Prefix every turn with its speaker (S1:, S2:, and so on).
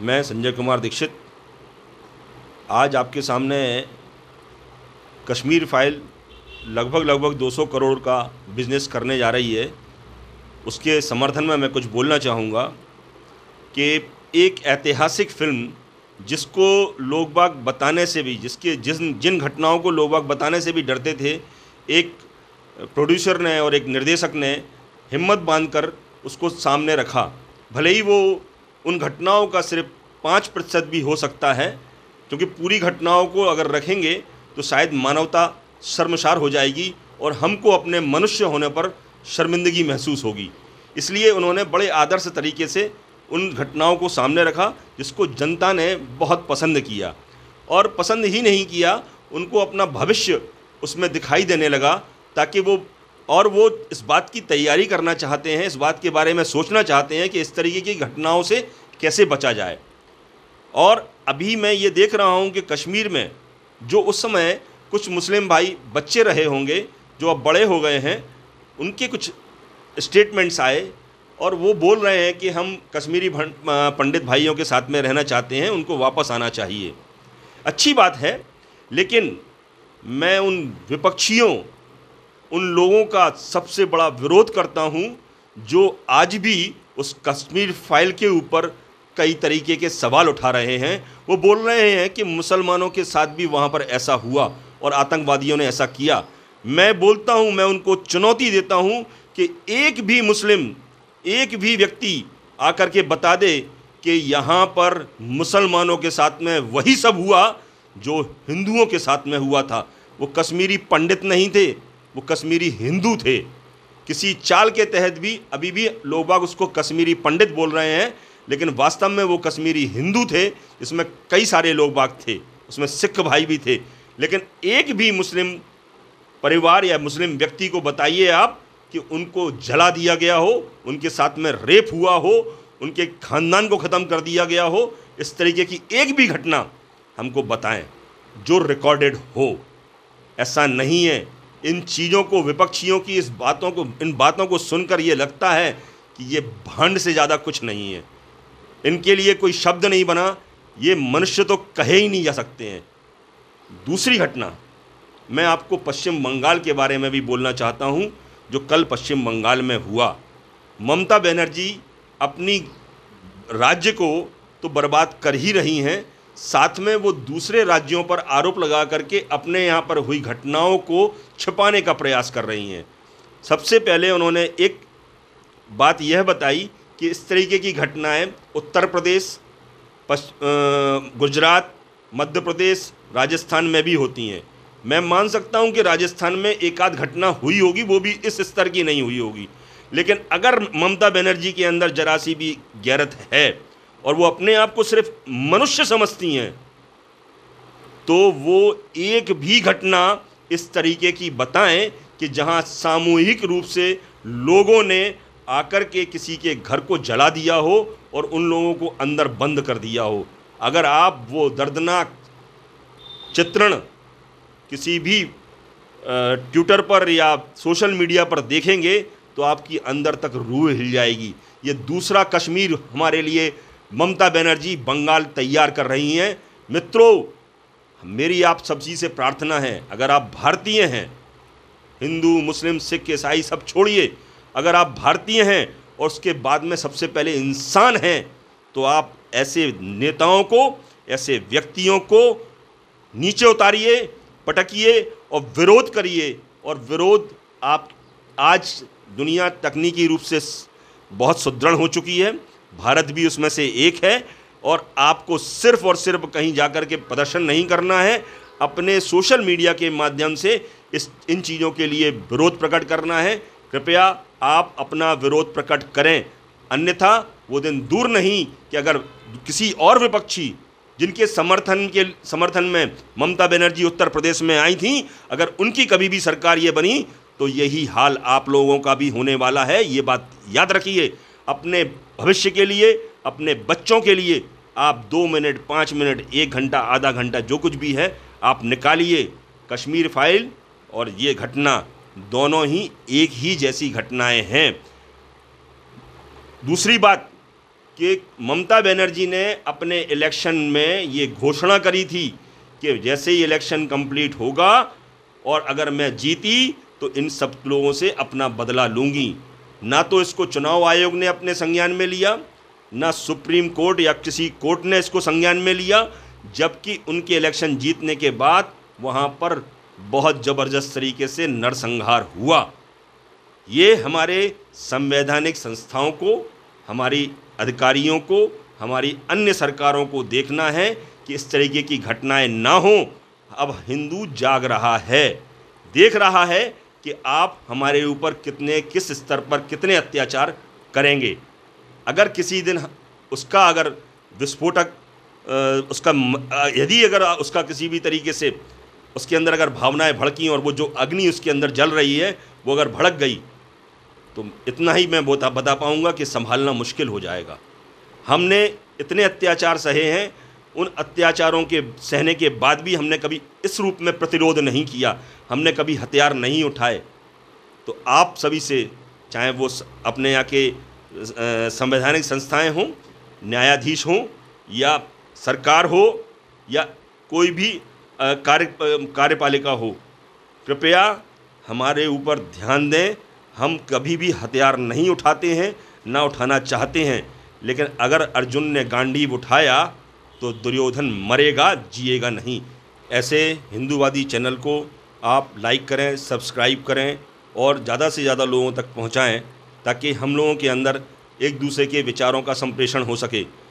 S1: मैं संजय कुमार दीक्षित आज आपके सामने कश्मीर फाइल लगभग लगभग 200 करोड़ का बिजनेस करने जा रही है उसके समर्थन में मैं कुछ बोलना चाहूँगा कि एक ऐतिहासिक फिल्म जिसको लोग बाग बताने से भी जिसके जिस जिन घटनाओं को लोग बाग बताने से भी डरते थे एक प्रोड्यूसर ने और एक निर्देशक ने हिम्मत बांधकर उसको सामने रखा भले ही वो उन घटनाओं का सिर्फ पाँच प्रतिशत भी हो सकता है क्योंकि पूरी घटनाओं को अगर रखेंगे तो शायद मानवता शर्मसार हो जाएगी और हमको अपने मनुष्य होने पर शर्मिंदगी महसूस होगी इसलिए उन्होंने बड़े आदर्श तरीके से उन घटनाओं को सामने रखा जिसको जनता ने बहुत पसंद किया और पसंद ही नहीं किया उनको अपना भविष्य उसमें दिखाई देने लगा ताकि वो और वो इस बात की तैयारी करना चाहते हैं इस बात के बारे में सोचना चाहते हैं कि इस तरीके की घटनाओं से कैसे बचा जाए और अभी मैं ये देख रहा हूँ कि कश्मीर में जो उस समय कुछ मुस्लिम भाई बच्चे रहे होंगे जो अब बड़े हो गए हैं उनके कुछ स्टेटमेंट्स आए और वो बोल रहे हैं कि हम कश्मीरी पंडित भाइयों के साथ में रहना चाहते हैं उनको वापस आना चाहिए अच्छी बात है लेकिन मैं उन विपक्षियों उन लोगों का सबसे बड़ा विरोध करता हूँ जो आज भी उस कश्मीर फाइल के ऊपर कई तरीके के सवाल उठा रहे हैं वो बोल रहे हैं कि मुसलमानों के साथ भी वहाँ पर ऐसा हुआ और आतंकवादियों ने ऐसा किया मैं बोलता हूँ मैं उनको चुनौती देता हूँ कि एक भी मुस्लिम एक भी व्यक्ति आकर के बता दे कि यहाँ पर मुसलमानों के साथ में वही सब हुआ जो हिंदुओं के साथ में हुआ था वो कश्मीरी पंडित नहीं थे वो कश्मीरी हिंदू थे किसी चाल के तहत भी अभी भी लोग बाग उसको कश्मीरी पंडित बोल रहे हैं लेकिन वास्तव में वो कश्मीरी हिंदू थे इसमें कई सारे लोग बाग थे उसमें सिख भाई भी थे लेकिन एक भी मुस्लिम परिवार या मुस्लिम व्यक्ति को बताइए आप कि उनको जला दिया गया हो उनके साथ में रेप हुआ हो उनके खानदान को ख़त्म कर दिया गया हो इस तरीके की एक भी घटना हमको बताएं जो रिकॉर्डेड हो ऐसा नहीं है इन चीज़ों को विपक्षियों की इस बातों को इन बातों को सुनकर ये लगता है कि ये भंड से ज़्यादा कुछ नहीं है इनके लिए कोई शब्द नहीं बना ये मनुष्य तो कहे ही नहीं जा सकते हैं दूसरी घटना मैं आपको पश्चिम बंगाल के बारे में भी बोलना चाहता हूँ जो कल पश्चिम बंगाल में हुआ ममता बनर्जी अपनी राज्य को तो बर्बाद कर ही रही हैं साथ में वो दूसरे राज्यों पर आरोप लगा करके अपने यहाँ पर हुई घटनाओं को छिपाने का प्रयास कर रही हैं सबसे पहले उन्होंने एक बात यह बताई कि इस तरीके की घटनाएं उत्तर प्रदेश गुजरात मध्य प्रदेश राजस्थान में भी होती हैं मैं मान सकता हूं कि राजस्थान में एक आध घटना हुई होगी वो भी इस स्तर की नहीं हुई होगी लेकिन अगर ममता बनर्जी के अंदर जरासी भी गैरत है और वो अपने आप को सिर्फ मनुष्य समझती हैं तो वो एक भी घटना इस तरीके की बताएं कि जहां सामूहिक रूप से लोगों ने आकर के किसी के घर को जला दिया हो और उन लोगों को अंदर बंद कर दिया हो अगर आप वो दर्दनाक चित्रण किसी भी ट्विटर पर या सोशल मीडिया पर देखेंगे तो आपकी अंदर तक रूह हिल जाएगी ये दूसरा कश्मीर हमारे लिए ममता बनर्जी बंगाल तैयार कर रही हैं मित्रों मेरी आप सब्जी से प्रार्थना है अगर आप भारतीय हैं हिंदू मुस्लिम सिख ईसाई सब छोड़िए अगर आप भारतीय हैं और उसके बाद में सबसे पहले इंसान हैं तो आप ऐसे नेताओं को ऐसे व्यक्तियों को नीचे उतारिए पटकिए और विरोध करिए और विरोध आप आज दुनिया तकनीकी रूप से बहुत सुदृढ़ हो चुकी है भारत भी उसमें से एक है और आपको सिर्फ और सिर्फ कहीं जाकर के प्रदर्शन नहीं करना है अपने सोशल मीडिया के माध्यम से इस इन चीज़ों के लिए विरोध प्रकट करना है कृपया आप अपना विरोध प्रकट करें अन्यथा वो दिन दूर नहीं कि अगर किसी और विपक्षी जिनके समर्थन के समर्थन में ममता बनर्जी उत्तर प्रदेश में आई थी अगर उनकी कभी भी सरकार ये बनी तो यही हाल आप लोगों का भी होने वाला है ये बात याद रखिए अपने भविष्य के लिए अपने बच्चों के लिए आप दो मिनट पाँच मिनट एक घंटा आधा घंटा जो कुछ भी है आप निकालिए कश्मीर फाइल और ये घटना दोनों ही एक ही जैसी घटनाएं हैं दूसरी बात कि ममता बनर्जी ने अपने इलेक्शन में ये घोषणा करी थी कि जैसे ही इलेक्शन कंप्लीट होगा और अगर मैं जीती तो इन सब लोगों से अपना बदला लूँगी ना तो इसको चुनाव आयोग ने अपने संज्ञान में लिया ना सुप्रीम कोर्ट या किसी कोर्ट ने इसको संज्ञान में लिया जबकि उनके इलेक्शन जीतने के बाद वहाँ पर बहुत ज़बरदस्त तरीके से नरसंहार हुआ ये हमारे संवैधानिक संस्थाओं को हमारी अधिकारियों को हमारी अन्य सरकारों को देखना है कि इस तरीके की घटनाएं ना हों अब हिंदू जाग रहा है देख रहा है कि आप हमारे ऊपर कितने किस स्तर पर कितने अत्याचार करेंगे अगर किसी दिन उसका अगर विस्फोटक उसका यदि अगर उसका किसी भी तरीके से उसके अंदर अगर भावनाएं भड़की और वो जो अग्नि उसके अंदर जल रही है वो अगर भड़क गई तो इतना ही मैं बता बता पाऊँगा कि संभालना मुश्किल हो जाएगा हमने इतने अत्याचार सहे हैं उन अत्याचारों के सहने के बाद भी हमने कभी इस रूप में प्रतिरोध नहीं किया हमने कभी हथियार नहीं उठाए तो आप सभी से चाहे वो अपने यहाँ के संवैधानिक संस्थाएं हों न्यायाधीश हों या सरकार हो या कोई भी कार्य कार्यपालिका हो कृपया हमारे ऊपर ध्यान दें हम कभी भी हथियार नहीं उठाते हैं ना उठाना चाहते हैं लेकिन अगर अर्जुन ने गांडीव उठाया तो दुर्योधन मरेगा जिएगा नहीं ऐसे हिंदूवादी चैनल को आप लाइक करें सब्सक्राइब करें और ज़्यादा से ज़्यादा लोगों तक पहुँचाएँ ताकि हम लोगों के अंदर एक दूसरे के विचारों का संप्रेषण हो सके